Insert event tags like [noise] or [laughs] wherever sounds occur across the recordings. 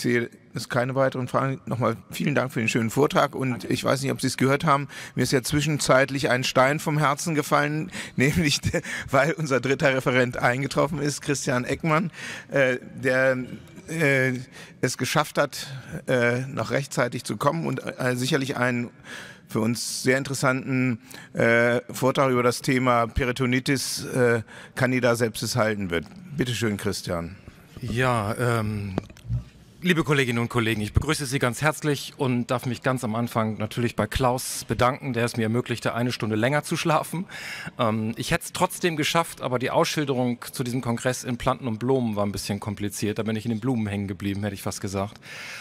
Ich sehe es keine weiteren Fragen. Nochmal vielen Dank für den schönen Vortrag und Danke. ich weiß nicht, ob Sie es gehört haben. Mir ist ja zwischenzeitlich ein Stein vom Herzen gefallen, [laughs] nämlich weil unser dritter Referent eingetroffen ist, Christian Eckmann, äh, der äh, es geschafft hat, äh, noch rechtzeitig zu kommen und äh, sicherlich einen für uns sehr interessanten äh, Vortrag über das Thema Peritonitis äh, candida sepsis halten wird. Bitte schön, Christian. Ja, ähm, Liebe Kolleginnen und Kollegen, ich begrüße Sie ganz herzlich und darf mich ganz am Anfang natürlich bei Klaus bedanken, der es mir ermöglichte, eine Stunde länger zu schlafen. Ähm, ich hätte es trotzdem geschafft, aber die Ausschilderung zu diesem Kongress in Planten und Blumen war ein bisschen kompliziert. Da bin ich in den Blumen hängen geblieben, hätte ich fast gesagt.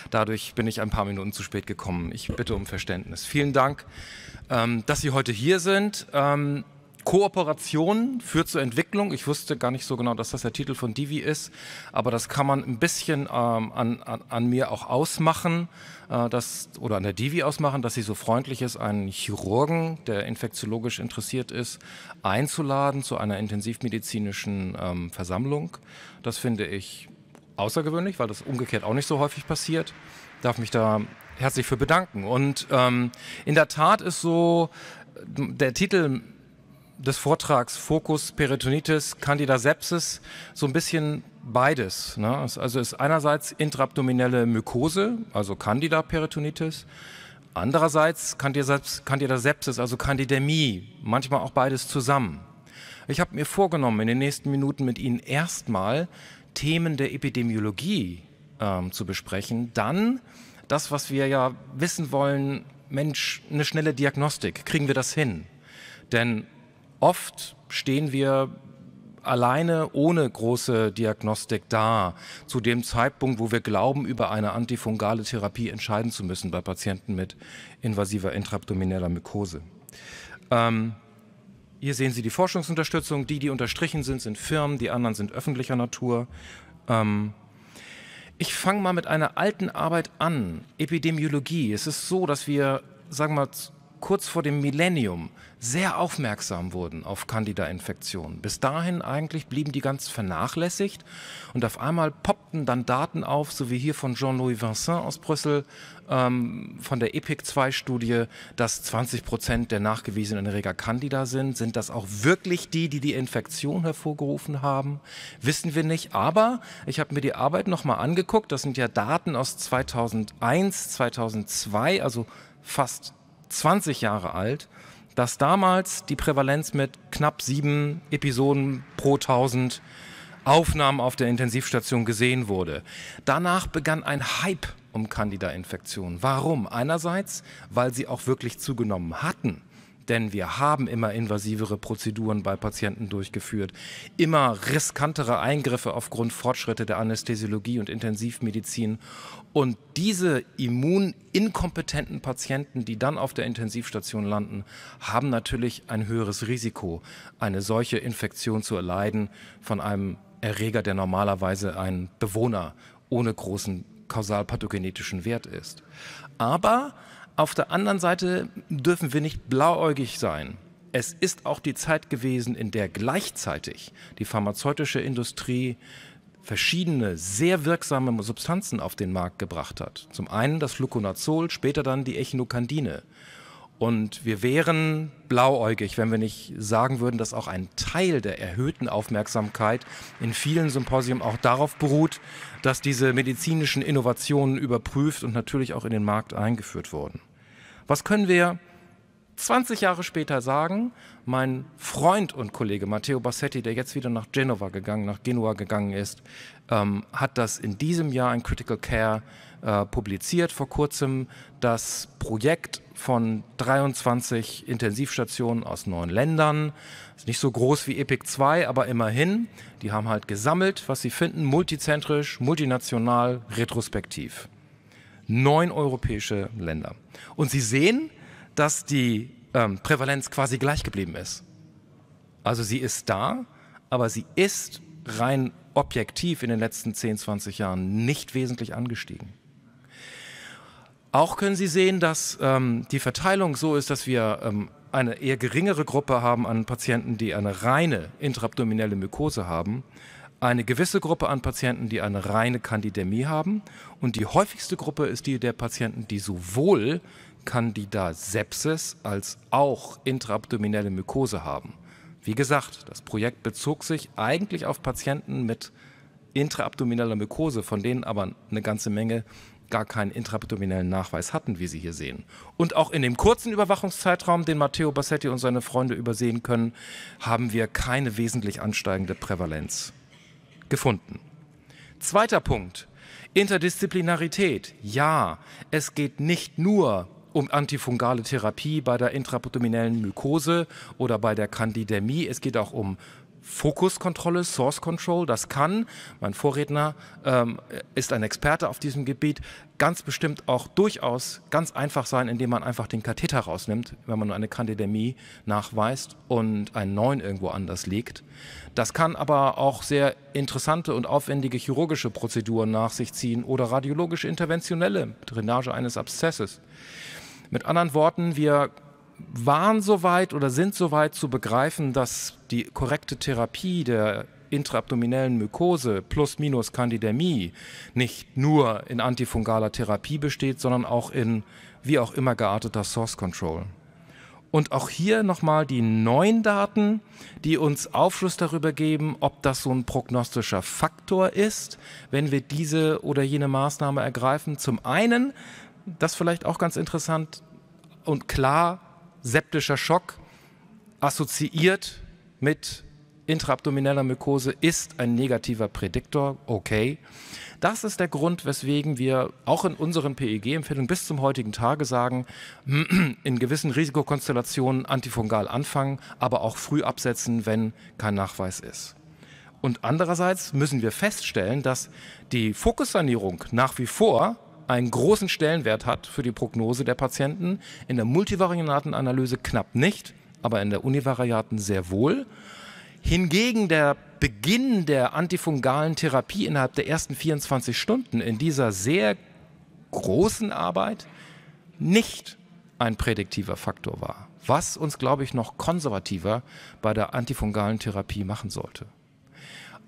Dadurch bin ich ein paar Minuten zu spät gekommen. Ich bitte um Verständnis. Vielen Dank, ähm, dass Sie heute hier sind. Ähm, Kooperation führt zur Entwicklung. Ich wusste gar nicht so genau, dass das der Titel von Divi ist, aber das kann man ein bisschen ähm, an, an, an, mir auch ausmachen, äh, dass, oder an der Divi ausmachen, dass sie so freundlich ist, einen Chirurgen, der infektiologisch interessiert ist, einzuladen zu einer intensivmedizinischen ähm, Versammlung. Das finde ich außergewöhnlich, weil das umgekehrt auch nicht so häufig passiert. Darf mich da herzlich für bedanken. Und ähm, in der Tat ist so äh, der Titel des Vortrags Fokus, Peritonitis, Candida sepsis, so ein bisschen beides. Ne? Also ist einerseits intraabdominelle Mykose, also Candida Peritonitis, andererseits Candida, sepsis, also Candidämie, manchmal auch beides zusammen. Ich habe mir vorgenommen, in den nächsten Minuten mit Ihnen erstmal Themen der Epidemiologie ähm, zu besprechen, dann das, was wir ja wissen wollen, Mensch, eine schnelle Diagnostik, kriegen wir das hin? Denn Oft stehen wir alleine ohne große Diagnostik da, zu dem Zeitpunkt, wo wir glauben, über eine antifungale Therapie entscheiden zu müssen bei Patienten mit invasiver intraabdomineller Mykose. Ähm, hier sehen Sie die Forschungsunterstützung. Die, die unterstrichen sind, sind Firmen, die anderen sind öffentlicher Natur. Ähm, ich fange mal mit einer alten Arbeit an, Epidemiologie. Es ist so, dass wir, sagen wir mal, kurz vor dem Millennium sehr aufmerksam wurden auf Candida-Infektionen. Bis dahin eigentlich blieben die ganz vernachlässigt und auf einmal poppten dann Daten auf, so wie hier von Jean-Louis Vincent aus Brüssel ähm, von der EPIC-2-Studie, dass 20 Prozent der nachgewiesenen Erreger Candida sind. Sind das auch wirklich die, die die Infektion hervorgerufen haben? Wissen wir nicht, aber ich habe mir die Arbeit nochmal angeguckt. Das sind ja Daten aus 2001, 2002, also fast 20 Jahre alt, dass damals die Prävalenz mit knapp sieben Episoden pro 1000 Aufnahmen auf der Intensivstation gesehen wurde. Danach begann ein Hype um Candida-Infektionen. Warum? Einerseits, weil sie auch wirklich zugenommen hatten denn wir haben immer invasivere Prozeduren bei Patienten durchgeführt, immer riskantere Eingriffe aufgrund Fortschritte der Anästhesiologie und Intensivmedizin. Und diese immuninkompetenten Patienten, die dann auf der Intensivstation landen, haben natürlich ein höheres Risiko, eine solche Infektion zu erleiden von einem Erreger, der normalerweise ein Bewohner ohne großen kausalpathogenetischen Wert ist. Aber auf der anderen Seite dürfen wir nicht blauäugig sein. Es ist auch die Zeit gewesen, in der gleichzeitig die pharmazeutische Industrie verschiedene sehr wirksame Substanzen auf den Markt gebracht hat. Zum einen das Fluconazol, später dann die Echinokandine. Und wir wären blauäugig, wenn wir nicht sagen würden, dass auch ein Teil der erhöhten Aufmerksamkeit in vielen Symposien auch darauf beruht, dass diese medizinischen Innovationen überprüft und natürlich auch in den Markt eingeführt wurden. Was können wir 20 Jahre später sagen? Mein Freund und Kollege Matteo Bassetti, der jetzt wieder nach Genova gegangen, nach Genua gegangen ist, ähm, hat das in diesem Jahr in Critical Care äh, publiziert, vor kurzem das Projekt von 23 Intensivstationen aus neun Ländern. Ist nicht so groß wie Epic 2, aber immerhin. Die haben halt gesammelt, was sie finden, multizentrisch, multinational, retrospektiv neun europäische Länder. Und Sie sehen, dass die ähm, Prävalenz quasi gleich geblieben ist. Also sie ist da, aber sie ist rein objektiv in den letzten 10, 20 Jahren nicht wesentlich angestiegen. Auch können Sie sehen, dass ähm, die Verteilung so ist, dass wir ähm, eine eher geringere Gruppe haben an Patienten, die eine reine intraabdominelle Mykose haben, eine gewisse Gruppe an Patienten, die eine reine Kandidämie haben. Und die häufigste Gruppe ist die der Patienten, die sowohl Candida-Sepsis als auch intraabdominelle Mykose haben. Wie gesagt, das Projekt bezog sich eigentlich auf Patienten mit intraabdomineller Mykose, von denen aber eine ganze Menge gar keinen intraabdominellen Nachweis hatten, wie Sie hier sehen. Und auch in dem kurzen Überwachungszeitraum, den Matteo Bassetti und seine Freunde übersehen können, haben wir keine wesentlich ansteigende Prävalenz gefunden. Zweiter Punkt. Interdisziplinarität. Ja, es geht nicht nur um antifungale Therapie bei der intraputaminellen Mykose oder bei der Kandidämie. Es geht auch um Fokuskontrolle, Source Control, das kann, mein Vorredner ähm, ist ein Experte auf diesem Gebiet, ganz bestimmt auch durchaus ganz einfach sein, indem man einfach den Katheter rausnimmt, wenn man nur eine Kandidämie nachweist und einen neuen irgendwo anders legt. Das kann aber auch sehr interessante und aufwendige chirurgische Prozeduren nach sich ziehen oder radiologisch interventionelle Drainage eines Abszesses. Mit anderen Worten, wir waren soweit oder sind soweit zu begreifen, dass die korrekte Therapie der intraabdominellen Mykose plus minus Candidämie nicht nur in antifungaler Therapie besteht, sondern auch in wie auch immer gearteter Source Control. Und auch hier nochmal die neuen Daten, die uns Aufschluss darüber geben, ob das so ein prognostischer Faktor ist, wenn wir diese oder jene Maßnahme ergreifen. Zum einen, das vielleicht auch ganz interessant und klar septischer Schock assoziiert mit intraabdomineller Mykose ist ein negativer Prädiktor, okay. Das ist der Grund, weswegen wir auch in unseren PEG-Empfehlungen bis zum heutigen Tage sagen, [clears throat] in gewissen Risikokonstellationen antifungal anfangen, aber auch früh absetzen, wenn kein Nachweis ist. Und andererseits müssen wir feststellen, dass die Fokussanierung nach wie vor einen großen Stellenwert hat für die Prognose der Patienten. In der Multivariatenanalyse knapp nicht, aber in der univariaten sehr wohl. Hingegen der Beginn der antifungalen Therapie innerhalb der ersten 24 Stunden in dieser sehr großen Arbeit nicht ein prädiktiver Faktor war, was uns, glaube ich, noch konservativer bei der antifungalen Therapie machen sollte.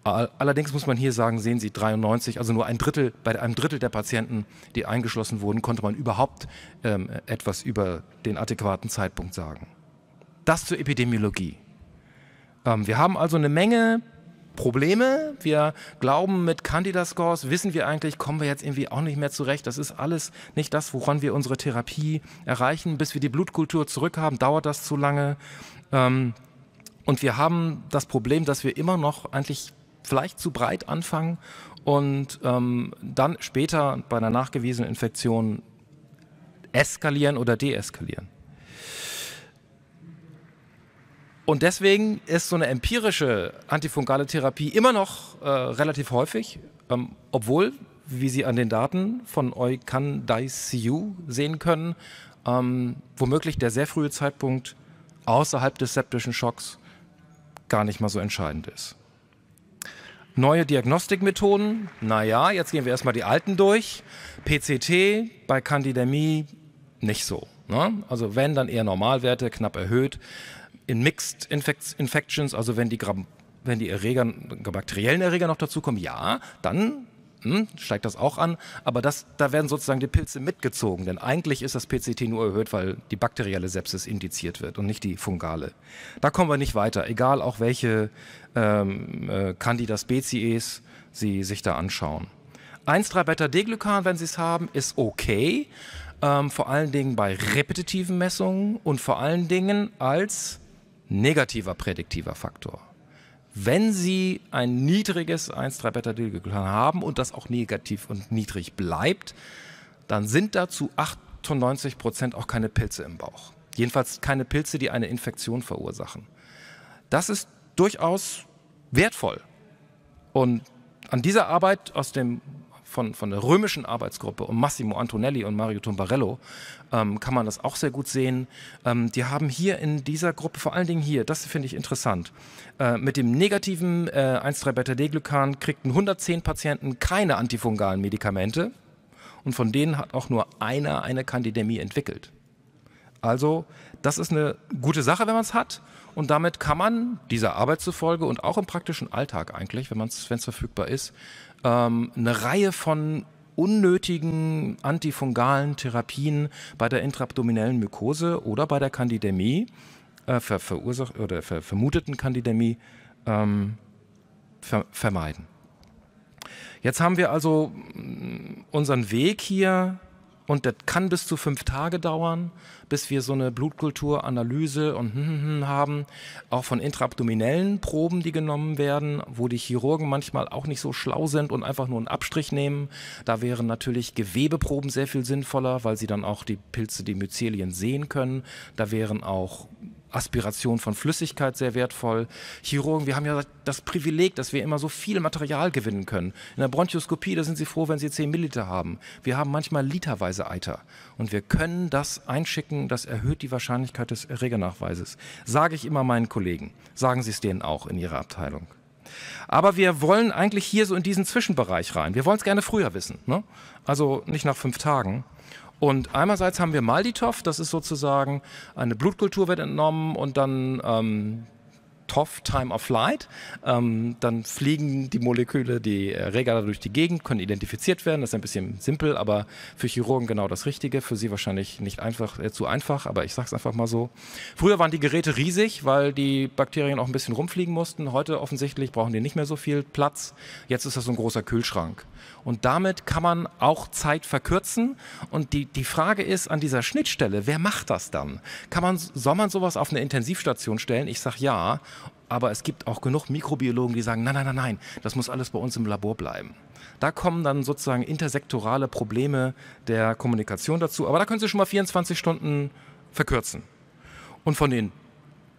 Allerdings muss man hier sagen, sehen Sie 93, also nur ein Drittel, bei einem Drittel der Patienten, die eingeschlossen wurden, konnte man überhaupt ähm, etwas über den adäquaten Zeitpunkt sagen. Das zur Epidemiologie. Ähm, wir haben also eine Menge Probleme. Wir glauben, mit Candida-Scores wissen wir eigentlich, kommen wir jetzt irgendwie auch nicht mehr zurecht. Das ist alles nicht das, woran wir unsere Therapie erreichen. Bis wir die Blutkultur zurückhaben, dauert das zu lange. Ähm, und wir haben das Problem, dass wir immer noch eigentlich vielleicht zu breit anfangen und ähm, dann später bei einer nachgewiesenen Infektion eskalieren oder deeskalieren. Und deswegen ist so eine empirische antifungale Therapie immer noch äh, relativ häufig, ähm, obwohl, wie Sie an den Daten von Eukan Siu sehen können, ähm, womöglich der sehr frühe Zeitpunkt außerhalb des septischen Schocks gar nicht mal so entscheidend ist. Neue Diagnostikmethoden, naja, jetzt gehen wir erstmal die alten durch. PCT bei Candidämie nicht so. Ne? Also wenn, dann eher Normalwerte, knapp erhöht. In Mixed Infections, also wenn die, wenn die Erreger, bakteriellen Erreger noch dazukommen, ja, dann hm, steigt das auch an. Aber das, da werden sozusagen die Pilze mitgezogen, denn eigentlich ist das PCT nur erhöht, weil die bakterielle Sepsis indiziert wird und nicht die fungale. Da kommen wir nicht weiter, egal auch welche ähm, äh, Candida species Sie sich da anschauen. 13 beta d glykan wenn Sie es haben, ist okay, ähm, vor allen Dingen bei repetitiven Messungen und vor allen Dingen als negativer prädiktiver Faktor wenn Sie ein niedriges 1,3 beta glucan haben und das auch negativ und niedrig bleibt, dann sind dazu 98 Prozent auch keine Pilze im Bauch. Jedenfalls keine Pilze, die eine Infektion verursachen. Das ist durchaus wertvoll. Und an dieser Arbeit aus dem von, von der römischen Arbeitsgruppe um Massimo Antonelli und Mario Tombarello ähm, kann man das auch sehr gut sehen. Ähm, die haben hier in dieser Gruppe, vor allen Dingen hier, das finde ich interessant, äh, mit dem negativen äh, 1,3-Beta-D-Glykan kriegten 110 Patienten keine antifungalen Medikamente und von denen hat auch nur einer eine Kandidämie entwickelt. Also das ist eine gute Sache, wenn man es hat und damit kann man dieser Arbeit zufolge und auch im praktischen Alltag eigentlich, wenn es verfügbar ist, ähm, eine Reihe von unnötigen antifungalen Therapien bei der intraabdominellen Mykose oder bei der Kandidämie, äh, ver verursacht oder ver vermuteten Kandidämie, ähm, ver vermeiden. Jetzt haben wir also mm, unseren Weg hier und das kann bis zu fünf Tage dauern, bis wir so eine Blutkulturanalyse und hm, hm, hm haben, auch von intraabdominellen Proben, die genommen werden, wo die Chirurgen manchmal auch nicht so schlau sind und einfach nur einen Abstrich nehmen. Da wären natürlich Gewebeproben sehr viel sinnvoller, weil sie dann auch die Pilze, die Myzelien sehen können. Da wären auch Aspiration von Flüssigkeit sehr wertvoll. Chirurgen, wir haben ja das Privileg, dass wir immer so viel Material gewinnen können. In der Bronchioskopie, da sind sie froh, wenn sie 10 Milliliter haben. Wir haben manchmal literweise Eiter. Und wir können das einschicken, das erhöht die Wahrscheinlichkeit des Erregernachweises. Sage ich immer meinen Kollegen. Sagen Sie es denen auch in Ihrer Abteilung. Aber wir wollen eigentlich hier so in diesen Zwischenbereich rein. Wir wollen es gerne früher wissen. Ne? Also nicht nach fünf Tagen. Und einerseits haben wir Malditov, das ist sozusagen eine Blutkultur wird entnommen und dann ähm, TOF, Time of Flight. Ähm, dann fliegen die Moleküle, die Erreger äh, da durch die Gegend, können identifiziert werden. Das ist ein bisschen simpel, aber für Chirurgen genau das Richtige. Für sie wahrscheinlich nicht einfach, äh, zu einfach, aber ich sag's einfach mal so. Früher waren die Geräte riesig, weil die Bakterien auch ein bisschen rumfliegen mussten. Heute offensichtlich brauchen die nicht mehr so viel Platz. Jetzt ist das so ein großer Kühlschrank. Und damit kann man auch Zeit verkürzen. Und die, die Frage ist an dieser Schnittstelle, wer macht das dann? Kann man, soll man sowas auf eine Intensivstation stellen? Ich sage ja. Aber es gibt auch genug Mikrobiologen, die sagen, nein, nein, nein, nein, das muss alles bei uns im Labor bleiben. Da kommen dann sozusagen intersektorale Probleme der Kommunikation dazu. Aber da können Sie schon mal 24 Stunden verkürzen. Und von den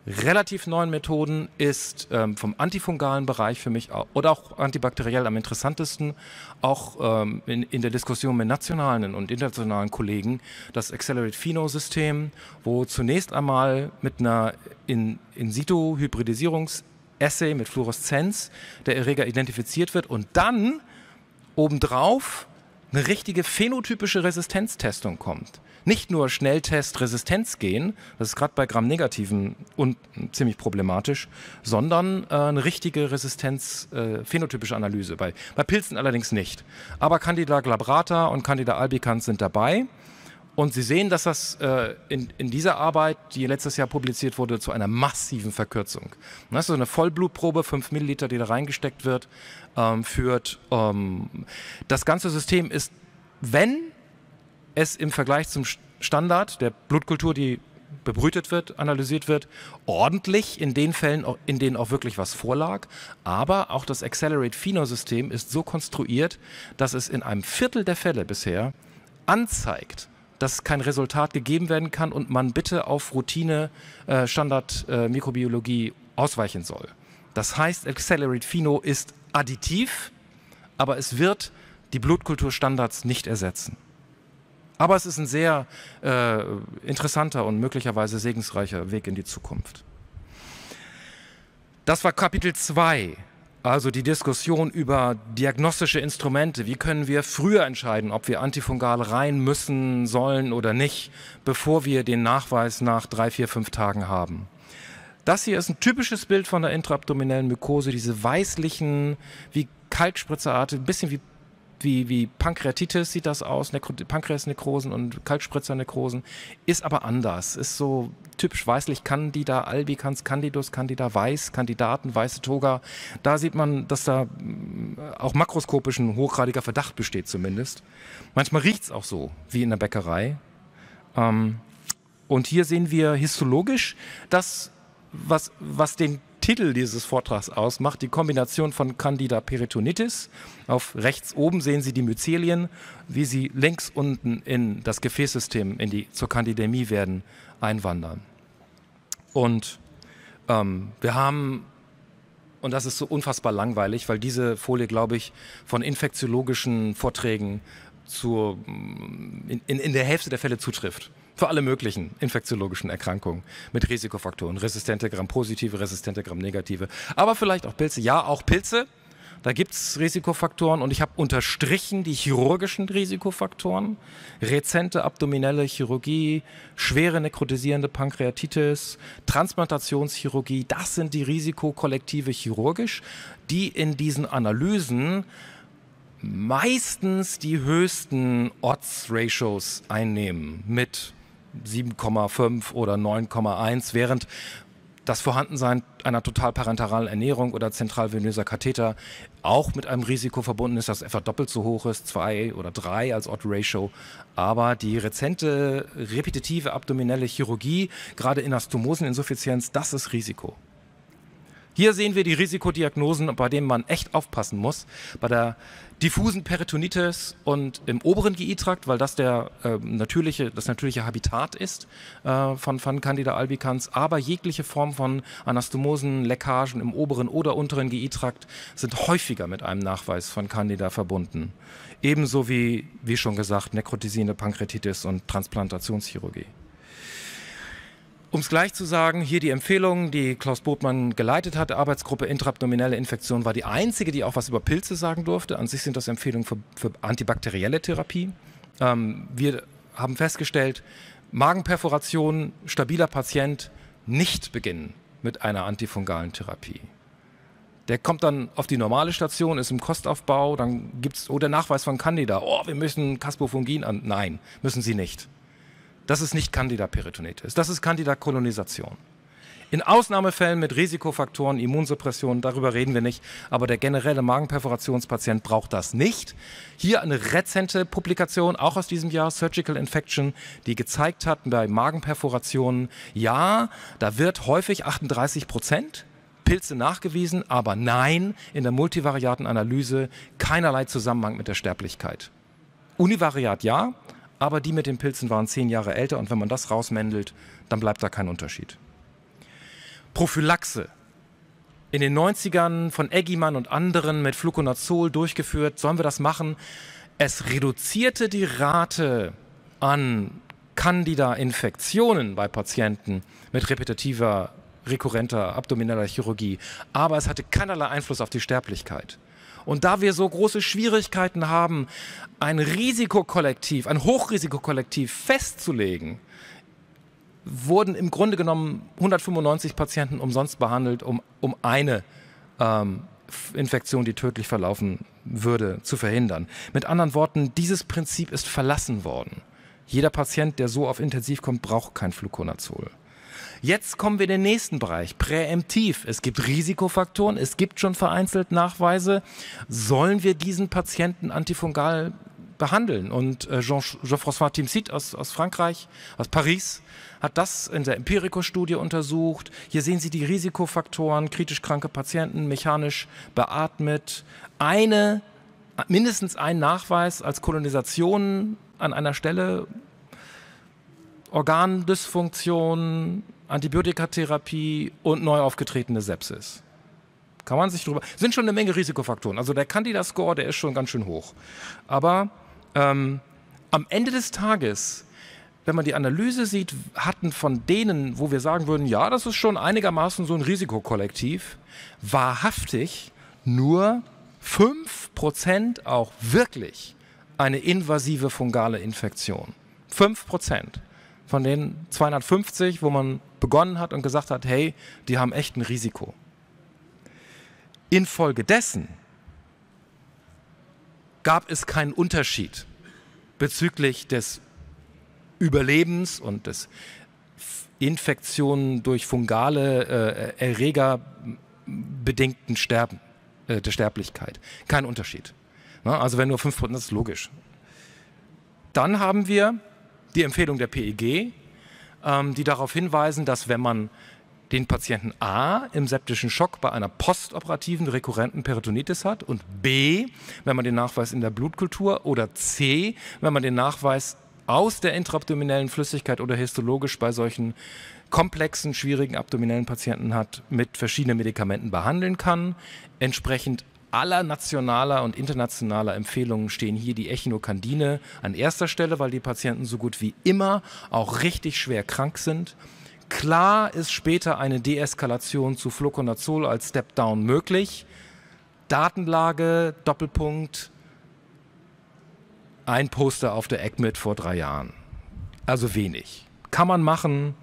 relativ neuen Methoden ist ähm, vom antifungalen Bereich für mich auch, oder auch antibakteriell am interessantesten, auch ähm, in, in, der Diskussion mit nationalen und internationalen Kollegen, das Accelerate Pheno-System, wo zunächst einmal mit einer in, in situ Hybridisierungs-Assay mit Fluoreszenz der Erreger identifiziert wird und dann obendrauf eine richtige phänotypische Resistenztestung kommt nicht nur Schnelltest-Resistenz gehen, das ist gerade bei Gramm-Negativen ziemlich problematisch, sondern äh, eine richtige Resistenz-phänotypische äh, Analyse. Bei, bei Pilzen allerdings nicht. Aber Candida glabrata und Candida albicans sind dabei. Und Sie sehen, dass das äh, in, in, dieser Arbeit, die letztes Jahr publiziert wurde, zu einer massiven Verkürzung. das ist so eine Vollblutprobe, 5 Milliliter, die da reingesteckt wird, ähm, führt. Ähm, das ganze System ist, wenn es im Vergleich zum Standard der Blutkultur, die bebrütet wird, analysiert wird, ordentlich in den Fällen, in denen auch wirklich was vorlag. Aber auch das Accelerate-Pheno-System ist so konstruiert, dass es in einem Viertel der Fälle bisher anzeigt, dass kein Resultat gegeben werden kann und man bitte auf Routine äh, Standard äh, Mikrobiologie ausweichen soll. Das heißt, Accelerate Pheno ist additiv, aber es wird die Blutkulturstandards nicht ersetzen. Aber es ist ein sehr äh, interessanter und möglicherweise segensreicher Weg in die Zukunft. Das war Kapitel 2, also die Diskussion über diagnostische Instrumente. Wie können wir früher entscheiden, ob wir antifungal rein müssen, sollen oder nicht, bevor wir den Nachweis nach drei, vier, fünf Tagen haben? Das hier ist ein typisches Bild von der intraabdominellen Mykose, diese weißlichen, wie Kalkspritzerartig, ein bisschen wie wie, wie Pankreatitis sieht das aus, Nekro Pankreasnekrosen und Kalkspritzernekrosen, ist aber anders, ist so typisch weißlich Candida albicans, Candidus, Candida weiß, Kandidaten, weiße Toga. Da sieht man, dass da äh, auch makroskopisch ein hochgradiger Verdacht besteht zumindest. Manchmal riecht es auch so, wie in der Bäckerei. Ähm, und hier sehen wir histologisch das, was, was den Titel dieses Vortrags ausmacht, die Kombination von Candida peritonitis. Auf rechts oben sehen Sie die Myzelien, wie sie links unten in das Gefäßsystem, in die, zur Candidämie werden, einwandern. Und ähm, wir haben, und das ist so unfassbar langweilig, weil diese Folie, glaube ich, von infektiologischen Vorträgen zur, mm, in, in der Hälfte der Fälle zutrifft für alle möglichen infektiologischen Erkrankungen mit Risikofaktoren, resistente Gramm-positive, resistente Gramm-negative, aber vielleicht auch Pilze. Ja, auch Pilze. Da gibt es Risikofaktoren und ich habe unterstrichen die chirurgischen Risikofaktoren. Rezente abdominelle Chirurgie, schwere nekrotisierende Pankreatitis, Transplantationschirurgie, das sind die Risikokollektive chirurgisch, die in diesen Analysen meistens die höchsten Odds-Ratios einnehmen mit 7,5 oder 9,1, während das Vorhandensein einer total parenteralen Ernährung oder zentralvenöser Katheter auch mit einem Risiko verbunden ist, das etwa doppelt so hoch ist, zwei oder drei als Odd-Ratio. Aber die rezente repetitive abdominelle Chirurgie, gerade in Inastomoseninsuffizienz, das ist Risiko. Hier sehen wir die Risikodiagnosen, bei denen man echt aufpassen muss. Bei der diffusen Peritonitis und im oberen GI-Trakt, weil das der äh, natürliche, das natürliche Habitat ist äh, von, von Candida albicans, aber jegliche Form von Anastomosen, Leckagen im oberen oder unteren GI-Trakt sind häufiger mit einem Nachweis von Candida verbunden. Ebenso wie, wie schon gesagt, nekrotisierende Pankretitis und Transplantationschirurgie. Um es gleich zu sagen, hier die Empfehlung, die Klaus Botmann geleitet hat, Arbeitsgruppe Intraabdominelle Infektion war die einzige, die auch was über Pilze sagen durfte. An sich sind das Empfehlungen für, für antibakterielle Therapie. Ähm, wir haben festgestellt, Magenperforation, stabiler Patient, nicht beginnen mit einer antifungalen Therapie. Der kommt dann auf die normale Station, ist im Kostaufbau, dann gibt es, oh, der Nachweis von Candida, oh, wir müssen Caspofungin an. Nein, müssen Sie nicht. Das ist nicht Candida peritonitis, das ist Candida kolonisation. In Ausnahmefällen mit Risikofaktoren, Immunsuppression, darüber reden wir nicht, aber der generelle Magenperforationspatient braucht das nicht. Hier eine rezente Publikation, auch aus diesem Jahr, Surgical Infection, die gezeigt hat, bei Magenperforationen, ja, da wird häufig 38 Prozent Pilze nachgewiesen, aber nein, in der multivariaten Analyse keinerlei Zusammenhang mit der Sterblichkeit. Univariat ja, aber die mit den Pilzen waren zehn Jahre älter und wenn man das rausmändelt, dann bleibt da kein Unterschied. Prophylaxe. In den 90ern von Eggimann und anderen mit Fluconazol durchgeführt, sollen wir das machen? Es reduzierte die Rate an Candida-Infektionen bei Patienten mit repetitiver, rekurrenter abdomineller Chirurgie, aber es hatte keinerlei Einfluss auf die Sterblichkeit. Und da wir so große Schwierigkeiten haben, ein Risikokollektiv, ein Hochrisikokollektiv festzulegen, wurden im Grunde genommen 195 Patienten umsonst behandelt, um, um eine ähm, Infektion, die tödlich verlaufen würde, zu verhindern. Mit anderen Worten, dieses Prinzip ist verlassen worden. Jeder Patient, der so auf Intensiv kommt, braucht kein Fluconazol. Jetzt kommen wir in den nächsten Bereich, präemptiv. Es gibt Risikofaktoren, es gibt schon vereinzelt Nachweise. Sollen wir diesen Patienten antifungal behandeln. Und äh, Jean-François Timsit aus, aus, Frankreich, aus Paris, hat das in der Empirico-Studie untersucht. Hier sehen Sie die Risikofaktoren, kritisch kranke Patienten, mechanisch beatmet. Eine, mindestens ein Nachweis als Kolonisation an einer Stelle Organdysfunktion, Antibiotikatherapie und neu aufgetretene Sepsis. Kann man sich drüber. Sind schon eine Menge Risikofaktoren. Also der Candida-Score, der ist schon ganz schön hoch. Aber ähm, am Ende des Tages, wenn man die Analyse sieht, hatten von denen, wo wir sagen würden, ja, das ist schon einigermaßen so ein Risikokollektiv, wahrhaftig nur 5% auch wirklich eine invasive fungale Infektion. 5% von den 250, wo man begonnen hat und gesagt hat, hey, die haben echt ein Risiko. Infolgedessen gab es keinen Unterschied bezüglich des Überlebens und des Infektionen durch fungale äh, Erreger bedingten Sterben, äh, der Sterblichkeit. Kein Unterschied. Na, ne? also wenn nur 5%, das ist logisch. Dann haben wir die Empfehlung der PEG, ähm, die darauf hinweisen, dass wenn man den Patienten A im septischen Schock bei einer postoperativen rekurrenten Peritonitis hat und B, wenn man den Nachweis in der Blutkultur oder C, wenn man den Nachweis aus der intraabdominellen Flüssigkeit oder histologisch bei solchen komplexen, schwierigen abdominellen Patienten hat, mit verschiedenen Medikamenten behandeln kann, entsprechend aller nationaler und internationaler Empfehlungen stehen hier die Echinokandine an erster Stelle, weil die Patienten so gut wie immer auch richtig schwer krank sind. Klar ist später eine Deeskalation zu Fluconazol als Step-Down möglich. Datenlage, Doppelpunkt, ein Poster auf der ECMID vor drei Jahren. Also wenig. Kann man machen,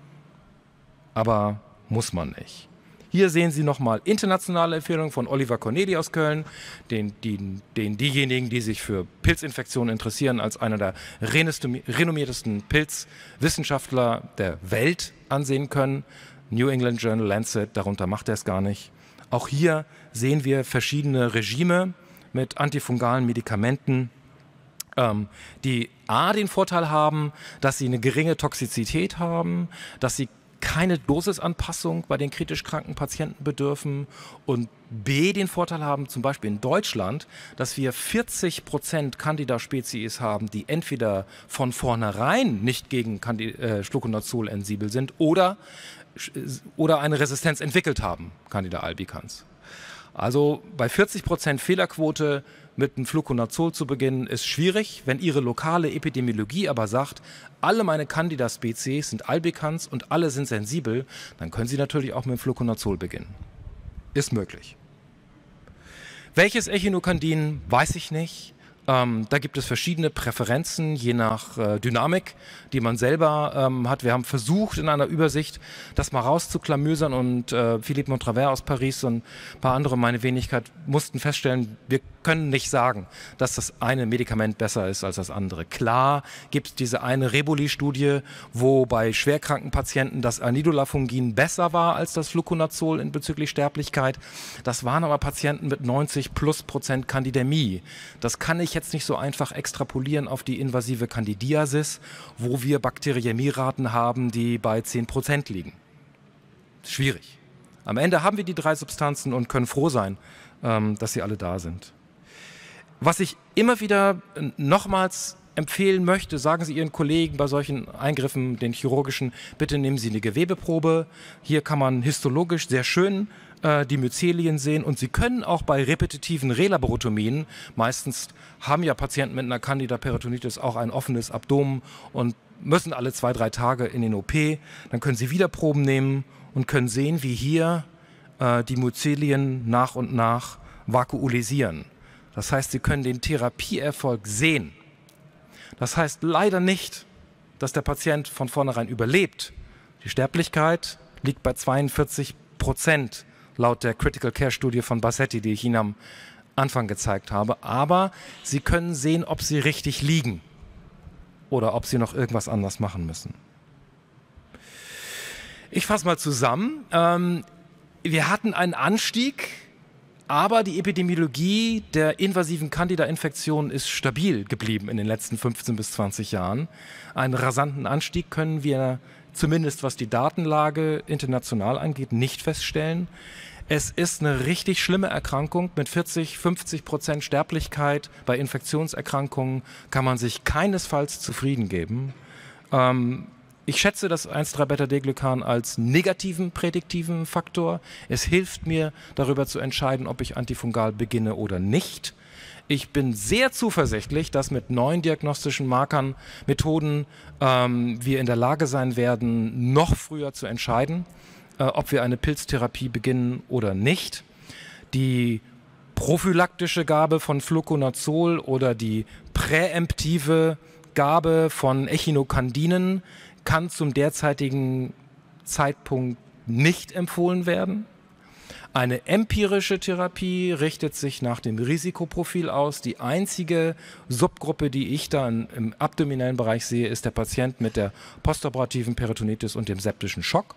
aber muss man nicht. Hier sehen Sie nochmal internationale Empfehlungen von Oliver Corneli aus Köln, den, den, den diejenigen, die sich für Pilzinfektionen interessieren, als einer der renommiertesten Pilzwissenschaftler der Welt ansehen können. New England Journal Lancet, darunter macht er es gar nicht. Auch hier sehen wir verschiedene Regime mit antifungalen Medikamenten, ähm, die A den Vorteil haben, dass sie eine geringe Toxizität haben, dass sie keine Dosisanpassung bei den kritisch kranken Patienten bedürfen und B den Vorteil haben, zum Beispiel in Deutschland, dass wir 40 Prozent Candida-Spezies haben, die entweder von vornherein nicht gegen Candid äh, Schluconazol sensibel sind oder, äh, oder eine Resistenz entwickelt haben, Candida albicans. Also bei 40 Prozent Fehlerquote mit einem Fluconazol zu beginnen, ist schwierig. Wenn Ihre lokale Epidemiologie aber sagt, alle meine Candida-Spezies sind albicans und alle sind sensibel, dann können Sie natürlich auch mit dem Fluconazol beginnen. Ist möglich. Welches Echinokandin, weiß ich nicht. Ähm, da gibt es verschiedene Präferenzen, je nach äh, Dynamik, die man selber ähm, hat. Wir haben versucht, in einer Übersicht das mal rauszuklamüsern und äh, Philippe Montravert aus Paris und ein paar andere, meine Wenigkeit, mussten feststellen, wir können nicht sagen, dass das eine Medikament besser ist als das andere. Klar gibt es diese eine Reboli-Studie, wo bei schwerkranken Patienten das Anidolafungin besser war als das Fluconazol in bezüglich Sterblichkeit. Das waren aber Patienten mit 90 plus Prozent Kandidämie. Das kann ich jetzt jetzt nicht so einfach extrapolieren auf die invasive Candidiasis, wo wir Bakteriämieraten haben, die bei 10% liegen. Schwierig. Am Ende haben wir die drei Substanzen und können froh sein, ähm, dass sie alle da sind. Was ich immer wieder äh, nochmals empfehlen möchte, sagen Sie Ihren Kollegen bei solchen Eingriffen, den chirurgischen, bitte nehmen Sie eine Gewebeprobe. Hier kann man histologisch sehr schön äh, die Myzelien sehen und sie können auch bei repetitiven Relaborotomien, meistens haben ja Patienten mit einer Candida-Peritonitis auch ein offenes Abdomen und müssen alle zwei, drei Tage in den OP, dann können sie wieder Proben nehmen und können sehen, wie hier äh, die Myzelien nach und nach vakuolisieren. Das heißt, sie können den Therapieerfolg sehen. Das heißt leider nicht, dass der Patient von vornherein überlebt. Die Sterblichkeit liegt bei 42 Prozent laut der Critical Care Studie von Bassetti, die ich Ihnen am Anfang gezeigt habe. Aber Sie können sehen, ob Sie richtig liegen oder ob Sie noch irgendwas anders machen müssen. Ich fasse mal zusammen. Ähm, wir hatten einen Anstieg, aber die Epidemiologie der invasiven Candida-Infektion ist stabil geblieben in den letzten 15 bis 20 Jahren. Einen rasanten Anstieg können wir zumindest was die Datenlage international angeht, nicht feststellen. Es ist eine richtig schlimme Erkrankung mit 40, 50 Prozent Sterblichkeit. Bei Infektionserkrankungen kann man sich keinesfalls zufrieden geben. Ähm, ich schätze das 1,3-Beta-D-Glykan als negativen prädiktiven Faktor. Es hilft mir, darüber zu entscheiden, ob ich antifungal beginne oder nicht ich bin sehr zuversichtlich, dass mit neuen diagnostischen Markern, Methoden ähm, wir in der Lage sein werden, noch früher zu entscheiden, äh, ob wir eine Pilztherapie beginnen oder nicht. Die prophylaktische Gabe von Fluconazol oder die präemptive Gabe von Echinokandinen kann zum derzeitigen Zeitpunkt nicht empfohlen werden. Eine empirische Therapie richtet sich nach dem Risikoprofil aus. Die einzige Subgruppe, die ich dann im abdominellen Bereich sehe, ist der Patient mit der postoperativen Peritonitis und dem septischen Schock.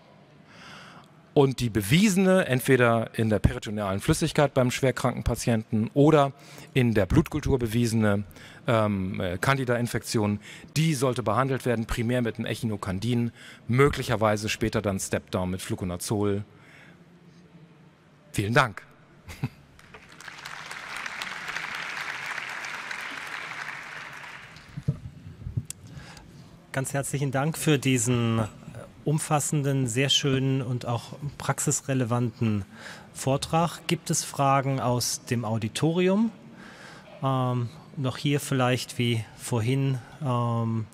Und die bewiesene, entweder in der peritonealen Flüssigkeit beim schwerkranken Patienten oder in der Blutkultur bewiesene ähm, äh, Candida-Infektion, die sollte behandelt werden, primär mit einem Echinokandin, möglicherweise später dann Step-Down mit Fluconazol Vielen Dank. Ganz herzlichen Dank für diesen äh, umfassenden, sehr schönen und auch praxisrelevanten Vortrag. Gibt es Fragen aus dem Auditorium? Ähm, noch hier vielleicht wie vorhin ähm,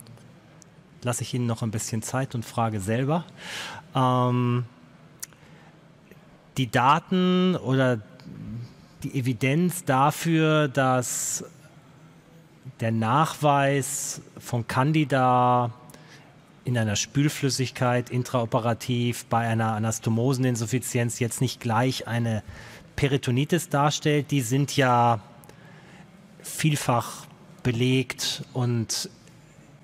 lasse ich Ihnen noch ein bisschen Zeit und frage selber. Ähm, die Daten oder die Evidenz dafür, dass der Nachweis von Candida in einer Spülflüssigkeit intraoperativ bei einer Anastomoseninsuffizienz jetzt nicht gleich eine Peritonitis darstellt, die sind ja vielfach belegt und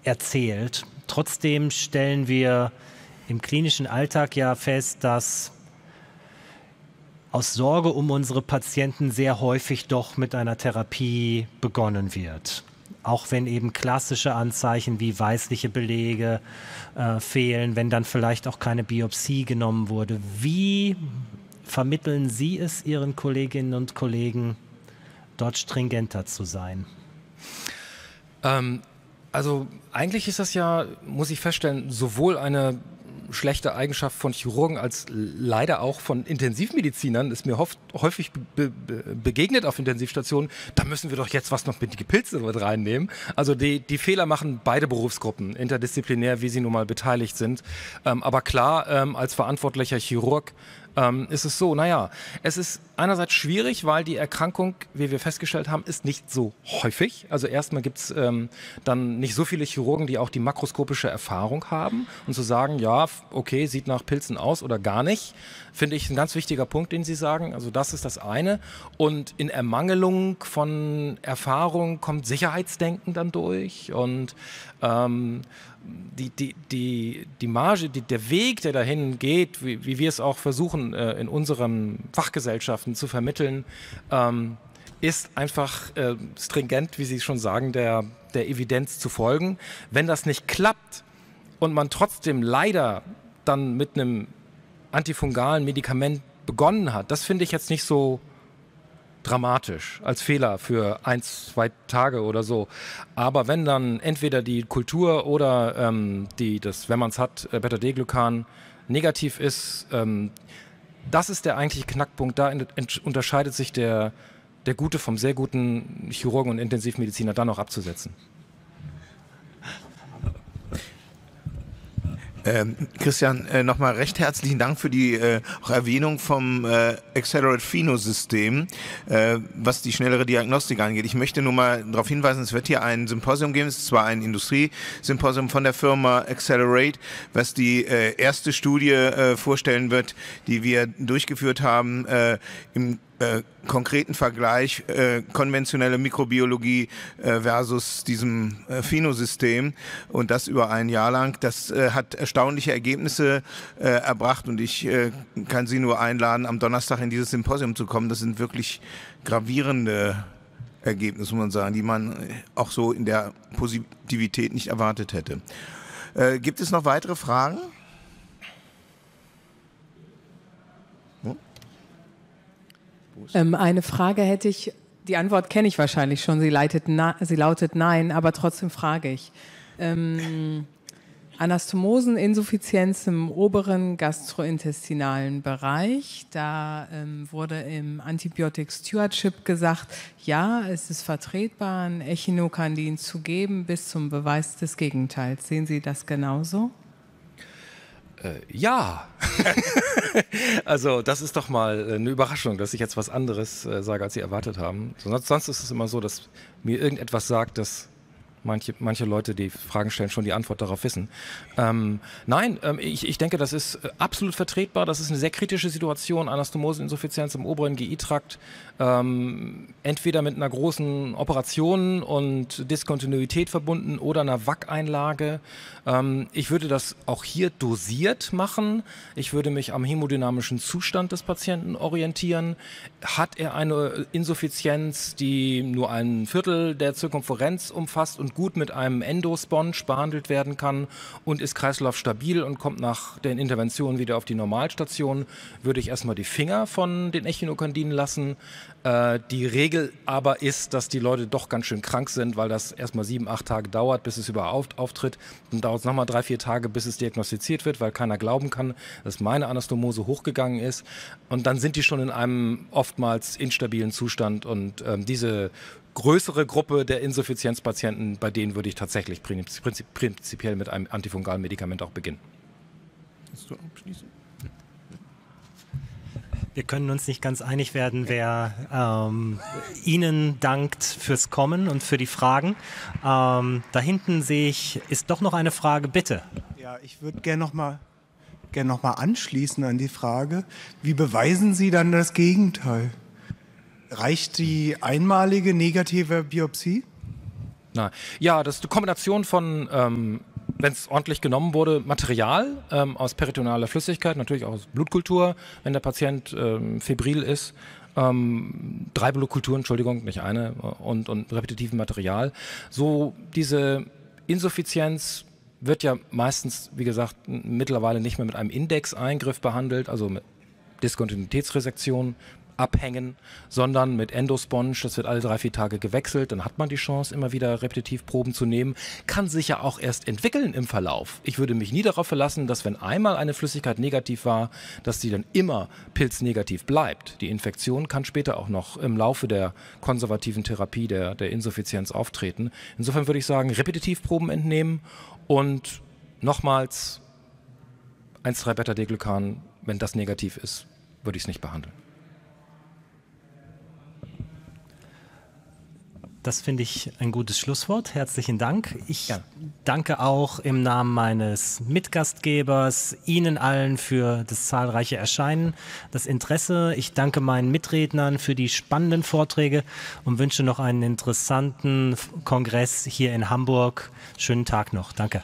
erzählt. Trotzdem stellen wir im klinischen Alltag ja fest, dass aus Sorge um unsere Patienten sehr häufig doch mit einer Therapie begonnen wird. Auch wenn eben klassische Anzeichen wie weißliche Belege äh, fehlen, wenn dann vielleicht auch keine Biopsie genommen wurde. Wie vermitteln Sie es Ihren Kolleginnen und Kollegen, dort stringenter zu sein? Ähm, also eigentlich ist das ja, muss ich feststellen, sowohl eine schlechte Eigenschaft von Chirurgen als leider auch von Intensivmedizinern ist mir oft, häufig be, be, begegnet auf Intensivstationen. Da müssen wir doch jetzt was noch mit die Pilze mit reinnehmen. Also die, die Fehler machen beide Berufsgruppen, interdisziplinär, wie sie nun mal beteiligt sind. Ähm, aber klar, ähm, als verantwortlicher Chirurg ähm, ist es so, naja, es ist einerseits schwierig, weil die Erkrankung, wie wir festgestellt haben, ist nicht so häufig. Also erstmal gibt es ähm, dann nicht so viele Chirurgen, die auch die makroskopische Erfahrung haben und zu sagen, ja, okay, sieht nach Pilzen aus oder gar nicht, finde ich ein ganz wichtiger Punkt, den Sie sagen. Also das ist das eine. Und in Ermangelung von Erfahrung kommt Sicherheitsdenken dann durch und ähm, die, die, die, die Marge, die, der Weg, der dahin geht, wie, wie wir es auch versuchen, äh, in unseren Fachgesellschaften zu vermitteln, ähm, ist einfach äh, stringent, wie Sie schon sagen, der, der Evidenz zu folgen. Wenn das nicht klappt und man trotzdem leider dann mit einem antifungalen Medikament begonnen hat, das finde ich jetzt nicht so dramatisch als Fehler für ein, zwei Tage oder so. Aber wenn dann entweder die Kultur oder ähm, die, das, wenn man es hat, äh, Beta-D-Glucan negativ ist, ähm, das ist der eigentliche Knackpunkt. Da unterscheidet sich der, der gute vom sehr guten Chirurgen und Intensivmediziner dann auch abzusetzen. Ähm, Christian, äh, nochmal recht herzlichen Dank für die äh, Erwähnung vom äh, Accelerate fino system äh, was die schnellere Diagnostik angeht. Ich möchte nur mal darauf hinweisen, es wird hier ein Symposium geben, es ist zwar ein Industriesymposium von der Firma Accelerate, was die äh, erste Studie äh, vorstellen wird, die wir durchgeführt haben äh, im äh, konkreten Vergleich äh, konventionelle Mikrobiologie äh, versus diesem äh, Phino-System und das über ein Jahr lang. Das äh, hat erstaunliche Ergebnisse äh, erbracht und ich äh, kann Sie nur einladen, am Donnerstag in dieses Symposium zu kommen. Das sind wirklich gravierende Ergebnisse, muss man sagen, die man auch so in der Positivität nicht erwartet hätte. gibt es noch weitere Fragen? Ähm, eine Frage hätte ich, die Antwort kenne ich wahrscheinlich schon, sie, na, sie, lautet nein, aber trotzdem frage ich. Ähm, Anastomoseninsuffizienz im oberen gastrointestinalen Bereich. Da ähm, wurde im Antibiotic Stewardship gesagt, ja, es ist vertretbar, ein Echinokandin zu geben bis zum Beweis des Gegenteils. Sehen Sie das genauso? Äh, ja. [laughs] also das ist doch mal äh, eine Überraschung, dass ich jetzt was anderes äh, sage, als Sie erwartet haben. Sonst, sonst ist es immer so, dass mir irgendetwas sagt, dass manche, manche Leute, die Fragen stellen, schon die Antwort darauf wissen. Ähm, nein, ähm, ich, ich denke, das ist äh, absolut vertretbar. Das ist eine sehr kritische Situation, Anastomoseninsuffizienz im oberen GI-Trakt. Ähm, entweder mit einer großen Operation und Diskontinuität verbunden oder einer Wackeinlage. einlage ähm, ich würde das auch hier dosiert machen. Ich würde mich am hemodynamischen Zustand des Patienten orientieren. Hat er eine Insuffizienz, die nur ein Viertel der Zirkumferenz umfasst und gut mit einem Endosponge behandelt werden kann und ist Kreislauf stabil und kommt nach den Interventionen wieder auf die Normalstation, würde ich erstmal die Finger von den Echinokandinen lassen. Äh, die Regel aber ist, dass die Leute doch ganz schön krank sind, weil das erstmal sieben, acht Tage dauert, bis es überhaupt auftritt. Dann dauert es nochmal drei, vier Tage, bis es diagnostiziert wird, weil keiner glauben kann, dass meine Anastomose hochgegangen ist. Und dann sind die schon in einem oftmals instabilen Zustand und ähm, diese größere Gruppe der Insuffizienzpatienten, bei denen würde ich tatsächlich prinzipiell mit einem antifungalen Medikament auch beginnen. Kannst du abschließen? Wir können uns nicht ganz einig werden, wer ähm, Ihnen dankt fürs Kommen und für die Fragen. Ähm, da hinten sehe ich, ist doch noch eine Frage, bitte. Ja, ich würde gerne nochmal gern noch mal anschließen an die Frage, wie beweisen Sie dann das Gegenteil? Reicht die einmalige negative Biopsie? Nein. Ja, das ist eine Kombination von, ähm, wenn es ordentlich genommen wurde, Material ähm, aus peritonaler Flüssigkeit, natürlich auch aus Blutkultur, wenn der Patient ähm, febril ist. Ähm, drei Blutkulturen, Entschuldigung, nicht eine, äh, und, und repetitiven Material. So diese Insuffizienz wird ja meistens, wie gesagt, mittlerweile nicht mehr mit einem Index-Eingriff behandelt, also mit Diskontinuitätsresektion, abhängen, sondern mit Endosponge, das wird alle drei, vier Tage gewechselt, dann hat man die Chance, immer wieder repetitiv Proben zu nehmen, kann sich ja auch erst entwickeln im Verlauf. Ich würde mich nie darauf verlassen, dass wenn einmal eine Flüssigkeit negativ war, dass sie dann immer pilznegativ bleibt. Die Infektion kann später auch noch im Laufe der konservativen Therapie der, der Insuffizienz auftreten. Insofern würde ich sagen, repetitiv Proben entnehmen und nochmals 1,3 Beta-Deglucan, wenn das negativ ist, würde ich es nicht behandeln. Das finde ich ein gutes Schlusswort. Herzlichen Dank. Ich ja. danke auch im Namen meines Mitgastgebers Ihnen allen für das zahlreiche Erscheinen, das Interesse. Ich danke meinen Mitrednern für die spannenden Vorträge und wünsche noch einen interessanten Kongress hier in Hamburg. Schönen Tag noch. Danke.